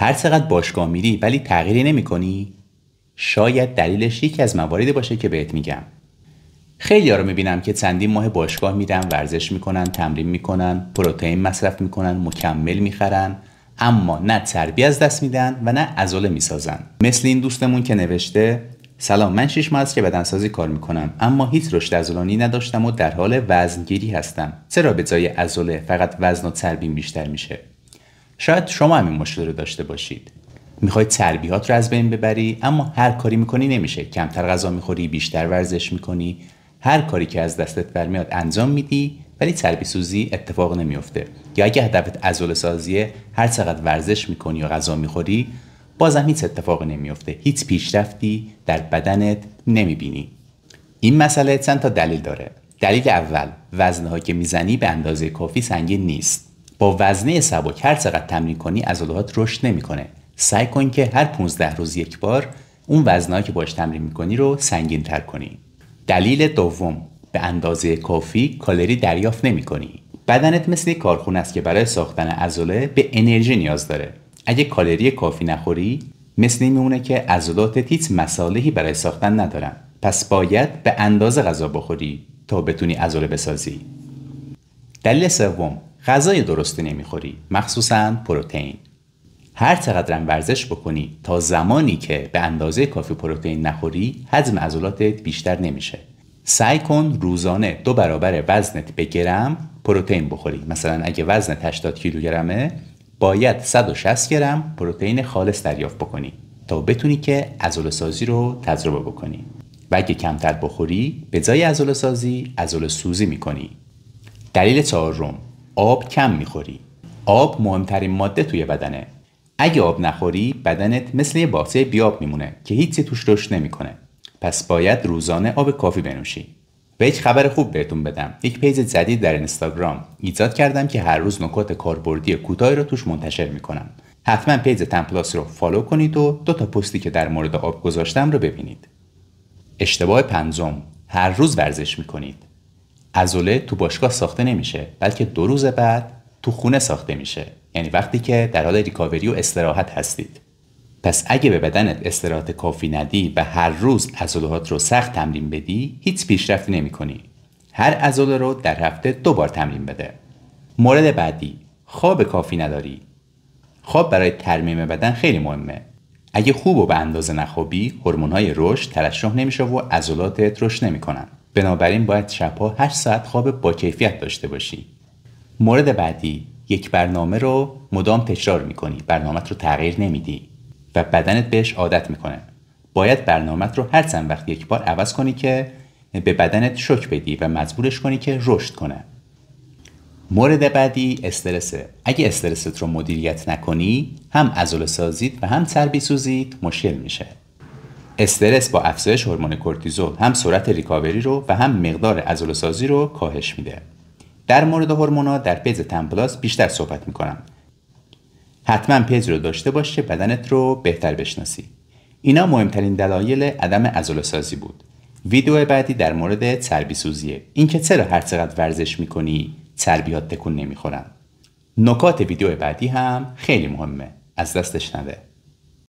هر چقدر باشگاه میری ولی تغییری نمیکنی شاید دلیلش یکی از مواردی باشه که بهت میگم خیلی ها رو میبینم که چندین ماه باشگاه میرن ورزش میکنن تمرین میکنن پروتئین مصرف میکنن مکمل میخرن اما نه تربی از دست میدن و نه عضله میسازن مثل این دوستمون که نوشته سلام من شش ماه است که بدنسازی کار میکنم اما هیچ رشد عضلانی نداشتم و در حال وزنگیری هستم چرا به جای عضله فقط وزن و بیشتر میشه شاید شما همین مشکل رو داشته باشید میخوای تربیات رو از بین ببری اما هر کاری میکنی نمیشه کمتر غذا میخوری بیشتر ورزش میکنی هر کاری که از دستت برمیاد انجام میدی ولی چربی سوزی اتفاق نمیفته یا اگه هدفت ازول سازیه هر چقدر ورزش میکنی یا غذا میخوری بازم هیچ اتفاق نمیافته. هیچ پیشرفتی در بدنت نمیبینی این مسئله چند تا دلیل داره دلیل اول وزنهایی که میزنی به اندازه کافی سنگین نیست با وزنه سبک هر چقدر تمرین کنی عضلات رشد نمیکنه سعی کن که هر 15 روز یک بار اون وزنهایی که باش تمرین میکنی رو سنگین تر کنی دلیل دوم به اندازه کافی کالری دریافت نمی کنی. بدنت مثل یک کارخونه است که برای ساختن عضله به انرژی نیاز داره اگه کالری کافی نخوری مثل این میمونه که عضلاتت هیچ مصالحی برای ساختن ندارن پس باید به اندازه غذا بخوری تا بتونی عضله بسازی دلیل سوم غذای درستی نمیخوری مخصوصا پروتئین هر چقدرم ورزش بکنی تا زمانی که به اندازه کافی پروتئین نخوری حجم عضلاتت بیشتر نمیشه سعی کن روزانه دو برابر وزنت به گرم پروتئین بخوری مثلا اگه وزنت 80 کیلوگرمه باید 160 گرم پروتئین خالص دریافت بکنی تا بتونی که عضل سازی رو تجربه بکنی و اگه کمتر بخوری به جای عضل سازی عضل سوزی میکنی دلیل چهارم آب کم میخوری آب مهمترین ماده توی بدنه اگه آب نخوری بدنت مثل یه بافته بیاب میمونه که هیچی توش رشد نمیکنه پس باید روزانه آب کافی بنوشی به یک خبر خوب بهتون بدم یک پیج جدید در اینستاگرام ایجاد کردم که هر روز نکات کاربردی کوتاهی رو توش منتشر میکنم حتما پیج تمپلاس رو فالو کنید و دو تا پستی که در مورد آب گذاشتم رو ببینید اشتباه پنجم هر روز ورزش میکنید ازوله تو باشگاه ساخته نمیشه بلکه دو روز بعد تو خونه ساخته میشه یعنی وقتی که در حال ریکاوری و استراحت هستید پس اگه به بدنت استراحت کافی ندی و هر روز عضلات رو سخت تمرین بدی هیچ پیشرفتی کنی هر عضله رو در هفته دو بار تمرین بده مورد بعدی خواب کافی نداری خواب برای ترمیم بدن خیلی مهمه اگه خوب و به اندازه نخوابی هورمون‌های رشد ترشح نمیشه و عضلاتت رشد نمیکنن بنابراین باید شبها 8 ساعت خواب با کیفیت داشته باشی مورد بعدی یک برنامه رو مدام تکرار میکنی برنامه رو تغییر نمیدی و بدنت بهش عادت میکنه باید برنامه رو هر چند وقت یک بار عوض کنی که به بدنت شک بدی و مجبورش کنی که رشد کنه مورد بعدی استرسه اگه استرست رو مدیریت نکنی هم ازول سازید و هم سر سوزید مشکل میشه استرس با افزایش هورمون کورتیزول هم سرعت ریکاوری رو و هم مقدار سازی رو کاهش میده در مورد هورمونا در پیج تمپلاس بیشتر صحبت میکنم حتما پیج رو داشته باش که بدنت رو بهتر بشناسی اینا مهمترین دلایل عدم سازی بود ویدیو بعدی در مورد چربی سوزیه اینکه چرا هر چقدر ورزش میکنی چربیات تکون نمیخورن نکات ویدیو بعدی هم خیلی مهمه از دستش نده